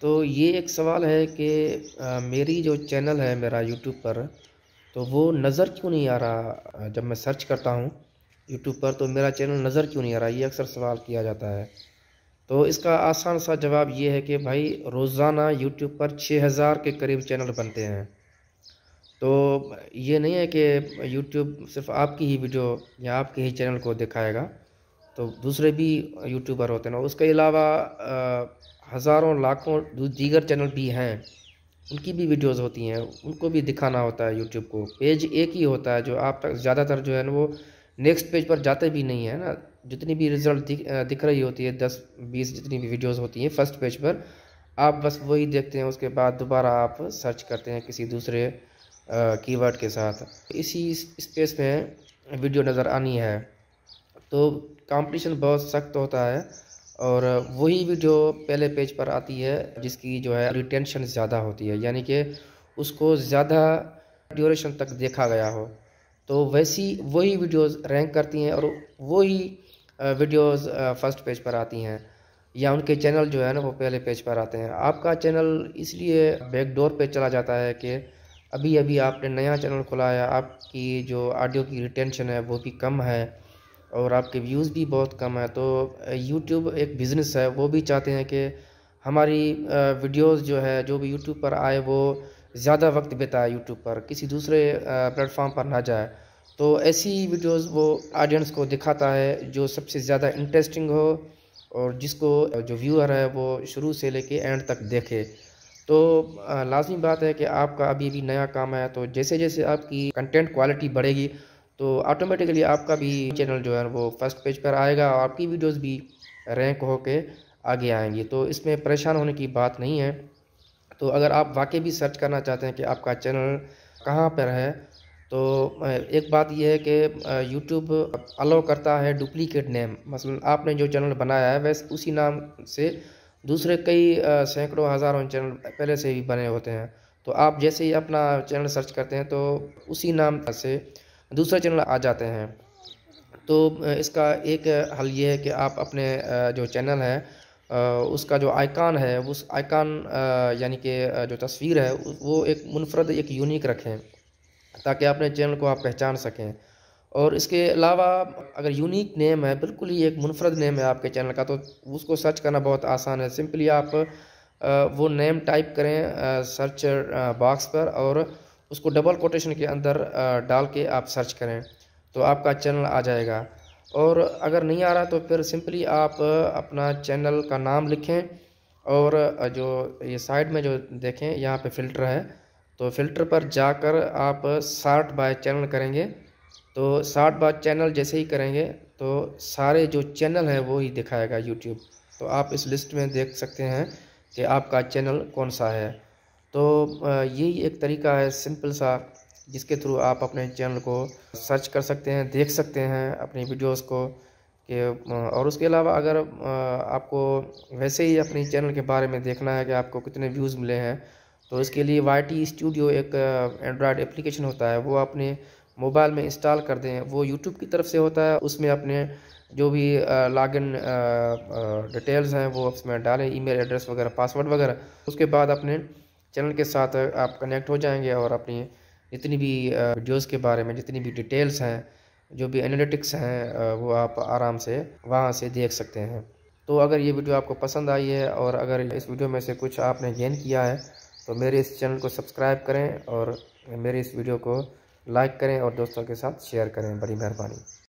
तो ये एक सवाल है कि मेरी जो चैनल है मेरा यूट्यूब पर तो वो नज़र क्यों नहीं आ रहा जब मैं सर्च करता हूँ यूट्यूब पर तो मेरा चैनल नज़र क्यों नहीं आ रहा ये अक्सर सवाल किया जाता है तो इसका आसान सा जवाब ये है कि भाई रोज़ाना यूट्यूब पर 6000 के करीब चैनल बनते हैं तो ये नहीं है कि यूट्यूब सिर्फ आपकी ही वीडियो या आपके ही चैनल को दिखाएगा तो दूसरे भी यूट्यूबर होते हैं उसके अलावा हज़ारों लाखों जो दीगर चैनल भी हैं उनकी भी वीडियोस होती हैं उनको भी दिखाना होता है यूट्यूब को पेज एक ही होता है जो आप ज़्यादातर जो है ना वो नेक्स्ट पेज पर जाते भी नहीं है ना जितनी भी रिज़ल्ट दिख, दिख रही होती है दस बीस जितनी भी वीडियोस होती हैं फर्स्ट पेज पर आप बस वही देखते हैं उसके बाद दोबारा आप सर्च करते हैं किसी दूसरे कीवर्ड के साथ इसी स्पेस में वीडियो नज़र आनी है तो कंपटीशन बहुत सख्त होता है और वही वीडियो पहले पेज पर आती है जिसकी जो है रिटेंशन ज़्यादा होती है यानी कि उसको ज़्यादा ड्यूरेशन तक देखा गया हो तो वैसी वही वीडियोस रैंक करती हैं और वही वीडियोस फर्स्ट पेज पर आती हैं या उनके चैनल जो है ना वो पहले पेज पर आते हैं आपका चैनल इसलिए बैकडोर पे चला जाता है कि अभी अभी आपने नया चैनल खुला है आपकी जो ऑडियो की रिटेंशन है वो भी कम है और आपके व्यूज़ भी बहुत कम है तो यूट्यूब एक बिज़नेस है वो भी चाहते हैं कि हमारी वीडियोस जो है जो भी यूट्यूब पर आए वो ज़्यादा वक्त बिताए यूट्यूब पर किसी दूसरे प्लेटफॉर्म पर ना जाए तो ऐसी वीडियोस वो ऑडियंस को दिखाता है जो सबसे ज़्यादा इंटरेस्टिंग हो और जिसको जो व्यूअर है वो शुरू से लेके एंड तक देखे तो लाजमी बात है कि आपका अभी भी नया काम है तो जैसे जैसे आपकी कंटेंट क्वालिटी बढ़ेगी तो ऑटोमेटिकली आपका भी चैनल जो है वो फर्स्ट पेज पर आएगा और आपकी वीडियोस भी रैंक के आगे आएंगी तो इसमें परेशान होने की बात नहीं है तो अगर आप वाकई भी सर्च करना चाहते हैं कि आपका चैनल कहाँ पर है तो एक बात यह है कि यूट्यूब अलाउ करता है डुप्लीकेट नेम मसल आपने जो चैनल बनाया है वैसे उसी नाम से दूसरे कई सैकड़ों हज़ारों चैनल पहले से भी बने होते हैं तो आप जैसे ही अपना चैनल सर्च करते हैं तो उसी नाम से दूसरे चैनल आ जाते हैं तो इसका एक हल ये है कि आप अपने जो चैनल है उसका जो आइकान है उस आइकान यानी कि जो तस्वीर है वो एक मुनफरद एक यूनिक रखें ताकि अपने चैनल को आप पहचान सकें और इसके अलावा अगर यूनिक नेम है बिल्कुल ही एक मुनफरद नेम है आपके चैनल का तो उसको सर्च करना बहुत आसान है सिंपली आप वो नेम टाइप करें सर्च बॉक्स पर और उसको डबल कोटेशन के अंदर डाल के आप सर्च करें तो आपका चैनल आ जाएगा और अगर नहीं आ रहा तो फिर सिंपली आप अपना चैनल का नाम लिखें और जो ये साइड में जो देखें यहाँ पे फ़िल्टर है तो फ़िल्टर पर जाकर आप साठ बाय चैनल करेंगे तो साठ बाय चैनल जैसे ही करेंगे तो सारे जो चैनल हैं वो ही दिखाएगा यूट्यूब तो आप इस लिस्ट में देख सकते हैं कि आपका चैनल कौन सा है तो यही एक तरीका है सिंपल सा जिसके थ्रू आप अपने चैनल को सर्च कर सकते हैं देख सकते हैं अपनी वीडियोस को कि और उसके अलावा अगर आपको वैसे ही अपने चैनल के बारे में देखना है कि आपको कितने व्यूज़ मिले हैं तो इसके लिए वाई स्टूडियो एक एंड्रॉयड एप्लीकेशन होता है वो अपने मोबाइल में इंस्टॉल कर दें वो यूट्यूब की तरफ से होता है उसमें अपने जो भी लॉगिन डिटेल्स हैं वो उसमें डालें ईमेल एड्रेस वगैरह पासवर्ड वगैरह उसके बाद अपने चैनल के साथ आप कनेक्ट हो जाएंगे और अपनी जितनी भी वीडियोस के बारे में जितनी भी डिटेल्स हैं जो भी एनालिटिक्स हैं वो आप आराम से वहाँ से देख सकते हैं तो अगर ये वीडियो आपको पसंद आई है और अगर इस वीडियो में से कुछ आपने गेन किया है तो मेरे इस चैनल को सब्सक्राइब करें और मेरे इस वीडियो को लाइक करें और दोस्तों के साथ शेयर करें बड़ी मेहरबानी